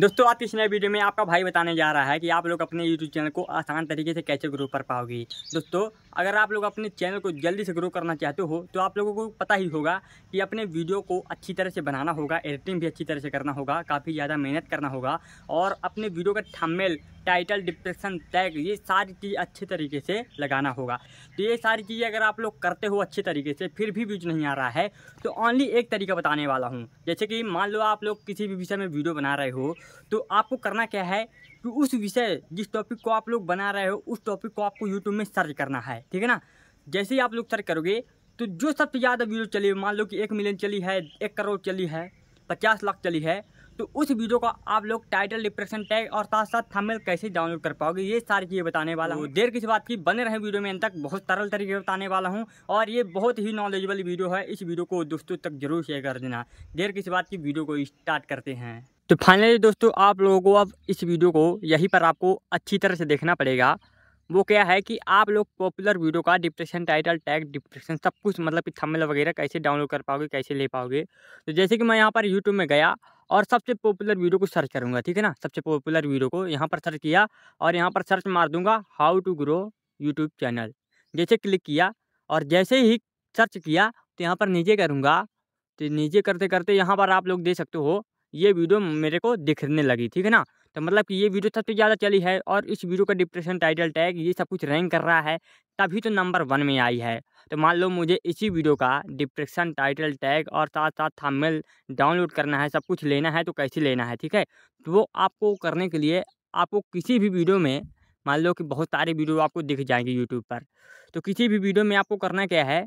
दोस्तों आज इस नए वीडियो में आपका भाई बताने जा रहा है कि आप लोग अपने यूट्यूब चैनल को आसान तरीके से कैसे ग्रो कर पाओगे दोस्तों अगर आप लोग अपने चैनल को जल्दी से ग्रो करना चाहते हो तो आप लोगों को पता ही होगा कि अपने वीडियो को अच्छी तरह से बनाना होगा एडिटिंग भी अच्छी तरह से करना होगा काफ़ी ज़्यादा मेहनत करना होगा और अपने वीडियो का थमेल टाइटल डिप्रेशन टैग ये सारी चीज़ अच्छे तरीके से लगाना होगा तो ये सारी चीज़ें अगर आप लोग करते हो अच्छे तरीके से फिर भी व्यूज नहीं आ रहा है तो ओनली एक तरीका बताने वाला हूँ जैसे कि मान लो आप लोग किसी भी विषय में वीडियो बना रहे हो तो आपको करना क्या है कि उस विषय जिस टॉपिक को आप लोग बना रहे हो उस टॉपिक को आपको यूट्यूब में सर्च करना है ठीक है ना जैसे ही आप लोग सर्च करोगे तो जो सबसे ज़्यादा वीडियो चली मान लो कि एक मिलियन चली है एक करोड़ चली है पचास लाख चली है तो उस वीडियो का आप लोग टाइटल डिप्रेशन टैग और साथ साथ थंबनेल कैसे डाउनलोड कर पाओगे ये सारी चीज़ें बताने वाला हूँ तो देर किसी बात की बने रहे वीडियो में अंत तक बहुत सरल तरीके बताने वाला हूँ और ये बहुत ही नॉलेजेबल वीडियो है इस वीडियो को दोस्तों तक जरूर शेयर कर देना देर किसी बात की वीडियो को स्टार्ट करते हैं तो फाइनली दोस्तों आप लोगों को अब इस वीडियो को यहीं पर आपको अच्छी तरह से देखना पड़ेगा वो क्या है कि आप लोग पॉपुलर वीडियो का डिप्रेशन टाइटल टैग डिप्रेशन सब कुछ मतलब कि थंबनेल वगैरह कैसे डाउनलोड कर पाओगे कैसे ले पाओगे तो जैसे कि मैं यहाँ पर यूट्यूब में गया और सबसे पॉपुलर वीडियो को सर्च करूँगा ठीक है ना सबसे पॉपुलर वीडियो को यहाँ पर सर्च किया और यहाँ पर सर्च मार दूंगा how to grow YouTube channel जैसे क्लिक किया और जैसे ही सर्च किया तो यहाँ पर नीचे करूँगा तो नीचे करते करते यहाँ पर आप लोग दे सकते हो ये वीडियो मेरे को दिखने लगी ठीक है ना तो मतलब कि ये वीडियो सबसे ज़्यादा चली है और इस वीडियो का डिप्रेशन टाइटल टैग ये सब कुछ रैंक कर रहा है तभी तो नंबर वन में आई है तो मान लो मुझे इसी वीडियो का डिप्रेशन टाइटल टैग और साथ साथ थंबनेल डाउनलोड करना है सब कुछ लेना है तो कैसे लेना है ठीक है तो वो आपको करने के लिए आपको किसी भी वीडियो में मान लो कि बहुत सारे वीडियो आपको दिख जाएंगे यूट्यूब पर तो किसी भी वीडियो में आपको करना क्या है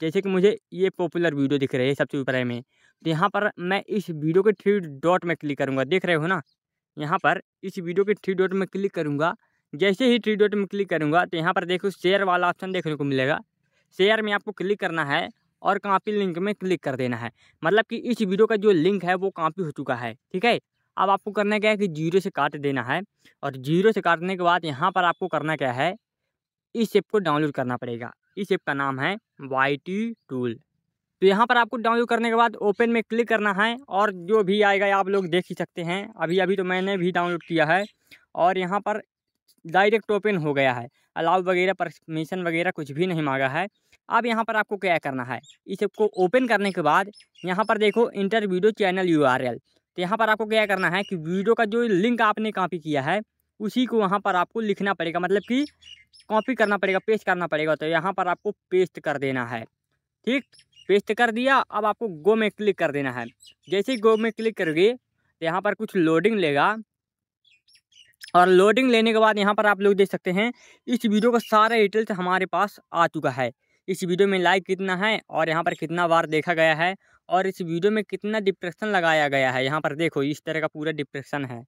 जैसे कि मुझे ये पॉपुलर वीडियो दिख रही है सबसे ऊपर में तो यहाँ पर मैं इस वीडियो के थ्री डॉट में क्लिक करूँगा देख रहे हो ना यहाँ पर इस वीडियो के थ्री डॉट में क्लिक करूँगा जैसे ही थ्री डॉट में क्लिक करूँगा तो यहाँ पर देखो शेयर वाला ऑप्शन देखने को मिलेगा शेयर में आपको क्लिक करना है और कापी लिंक में क्लिक कर देना है मतलब कि इस वीडियो का जो लिंक है वो कापी हो चुका है ठीक है अब आपको करना क्या है कि जीरो से काट देना है और जीरो से काटने के बाद यहाँ पर आपको करना क्या है इस ऐप को डाउनलोड करना पड़ेगा इस ऐप का नाम है वाई टूल तो यहाँ पर आपको डाउनलोड करने के बाद ओपन में क्लिक करना है और जो भी आएगा आप लोग देख ही सकते हैं अभी अभी तो मैंने भी डाउनलोड किया है और यहाँ पर डायरेक्ट ओपन हो गया है अलाउ वगैरह परमिशन वगैरह कुछ भी नहीं मांगा है अब यहाँ पर आपको क्या करना है इस ऐप को ओपन करने के बाद यहाँ पर देखो इंटर वीडियो चैनल यू तो यहाँ पर आपको क्या करना है कि वीडियो का जो लिंक आपने कॉपी किया है उसी को वहाँ पर आपको लिखना पड़ेगा मतलब कि कॉपी करना पड़ेगा पेस्ट करना पड़ेगा तो यहाँ पर आपको पेस्ट कर देना है ठीक पेस्ट कर दिया अब आपको गो में क्लिक कर देना है जैसे ही गो में क्लिक करोगे तो यहाँ पर कुछ लोडिंग लेगा और लोडिंग लेने के बाद यहाँ पर आप लोग देख सकते हैं इस वीडियो का सारा डिटेल्स हमारे पास आ चुका है इस वीडियो में लाइक कितना है और यहाँ पर कितना बार देखा गया है और इस वीडियो में कितना डिप्रेशन लगाया गया है यहाँ पर देखो इस तरह का पूरा डिप्रेशन है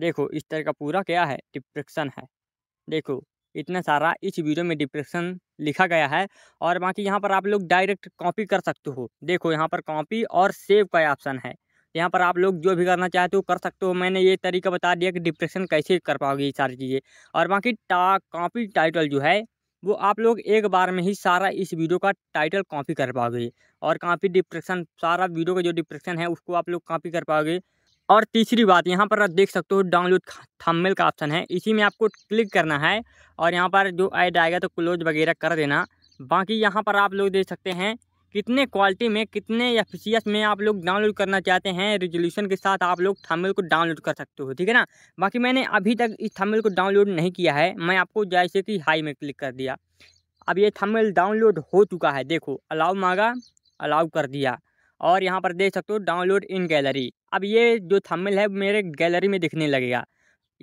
देखो इस तरह का पूरा क्या है डिप्रेशन है देखो इतना सारा इस वीडियो में डिप्रेशन लिखा गया है और बाकी यहाँ पर आप लोग डायरेक्ट कॉपी कर सकते हो देखो यहाँ पर कॉपी और सेव का ऑप्शन है यहाँ पर आप लोग जो भी करना चाहते हो कर सकते हो मैंने ये तरीका बता दिया कि डिप्रेशन कैसे कर पाओगे ये सारी चीज़ें और बाकी टा कॉपी टाइटल जो है वो आप लोग एक बार में ही सारा इस वीडियो का टाइटल कॉपी कर पाओगे और कॉपी डिप्रेशन सारा वीडियो का जो डिप्रेशन है उसको आप लोग कॉपी कर पाओगे और तीसरी बात यहाँ पर आप देख सकते हो डाउनलोड थंबनेल का ऑप्शन है इसी में आपको क्लिक करना है और यहाँ पर जो ऐड आएगा तो क्लोज वगैरह कर देना बाकी यहाँ पर आप लोग देख सकते हैं कितने क्वालिटी में कितने फीसियस में आप लोग डाउनलोड करना चाहते हैं रिजोल्यूशन के साथ आप लोग थंबनेल को डाउनलोड कर सकते हो ठीक है ना बाकी मैंने अभी तक इस थंबनेल को डाउनलोड नहीं किया है मैं आपको जैसे कि हाई में क्लिक कर दिया अब ये थंबनेल डाउनलोड हो चुका है देखो अलाउ मांगा अलाउ कर दिया और यहाँ पर देख सकते हो डाउनलोड इन गैलरी अब ये जो थंबनेल है मेरे गैलरी में दिखने लगेगा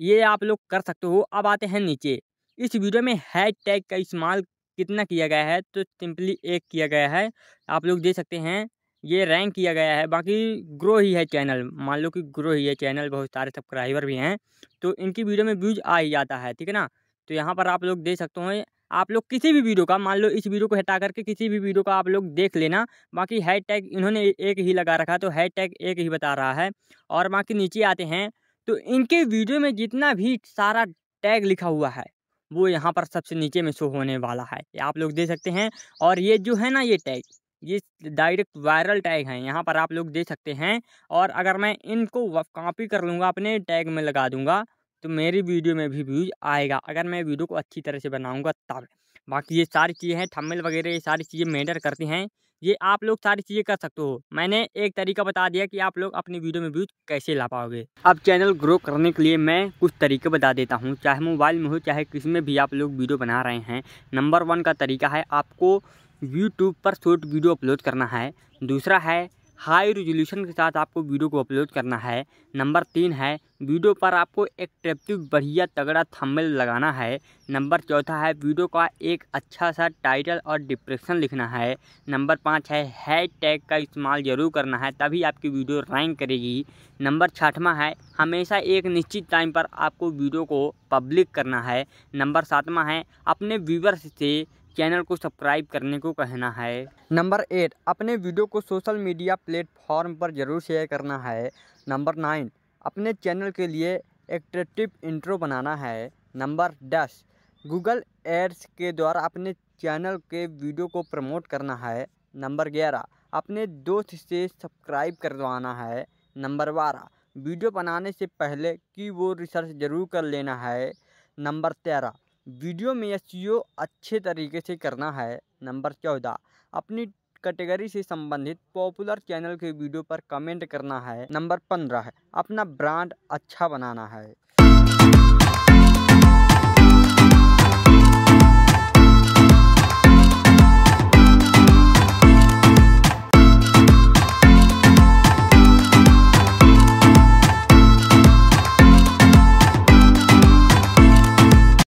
ये आप लोग कर सकते हो अब आते हैं नीचे इस वीडियो में हैश टैग का इस्तेमाल कितना किया गया है तो सिंपली एक किया गया है आप लोग देख सकते हैं ये रैंक किया गया है बाकी ग्रो ही है चैनल मान लो कि ग्रो ही है चैनल बहुत सारे सब्सक्राइबर भी हैं तो इनकी वीडियो में व्यूज आ ही जाता है ठीक है ना तो यहाँ पर आप लोग देख सकते हो आप लोग किसी भी वीडियो का मान लो इस वीडियो को हटा करके किसी भी वीडियो का आप लोग देख लेना बाकी हैड टैग इन्होंने एक ही लगा रखा तो हैड टैग एक ही बता रहा है और बाकी नीचे आते हैं तो इनके वीडियो में जितना भी सारा टैग लिखा हुआ है वो यहाँ पर सबसे नीचे में शो होने वाला है आप लोग दे सकते हैं और ये जो है ना ये टैग ये डायरेक्ट वायरल टैग हैं यहाँ पर आप लोग दे सकते हैं और अगर मैं इनको कॉपी कर लूँगा अपने टैग में लगा दूँगा तो मेरी वीडियो में भी व्यूज आएगा अगर मैं वीडियो को अच्छी तरह से बनाऊँगा तब बाकी ये सारी चीज़ें हैं थम्बनेल वगैरह ये सारी चीज़ें मैटर करती हैं ये आप लोग सारी चीज़ें कर सकते हो मैंने एक तरीका बता दिया कि आप लोग अपनी वीडियो में व्यूज कैसे ला पाओगे अब चैनल ग्रो करने के लिए मैं कुछ तरीके बता देता हूँ चाहे मोबाइल में हो चाहे किसी में भी आप लोग वीडियो बना रहे हैं नंबर वन का तरीका है आपको यूट्यूब पर शॉर्ट वीडियो अपलोड करना है दूसरा है हाई रेजोल्यूशन के साथ आपको वीडियो को अपलोड करना है नंबर तीन है वीडियो पर आपको एट्रेक्टिव बढ़िया तगड़ा थंबनेल लगाना है नंबर चौथा है वीडियो का एक अच्छा सा टाइटल और डिस्क्रिप्शन लिखना है नंबर पाँच है हैश टैग का इस्तेमाल ज़रूर करना है तभी आपकी वीडियो रैंक करेगी नंबर छठवां है हमेशा एक निश्चित टाइम पर आपको वीडियो को पब्लिक करना है नंबर सातवां है अपने व्यूवर्स से चैनल को सब्सक्राइब करने को कहना है नंबर एट अपने वीडियो को सोशल मीडिया प्लेटफॉर्म पर ज़रूर शेयर करना है नंबर नाइन अपने चैनल के लिए एक्ट्रेटिव इंट्रो बनाना है नंबर दस गूगल एड्स के द्वारा अपने चैनल के वीडियो को प्रमोट करना है नंबर ग्यारह अपने दोस्त से सब्सक्राइब करवाना है नंबर बारह वीडियो बनाने से पहले की वो रिसर्च ज़रूर कर लेना है नंबर तेरह वीडियो में एस अच्छे तरीके से करना है नंबर चौदह अपनी कैटेगरी से संबंधित पॉपुलर चैनल के वीडियो पर कमेंट करना है नंबर पंद्रह अपना ब्रांड अच्छा बनाना है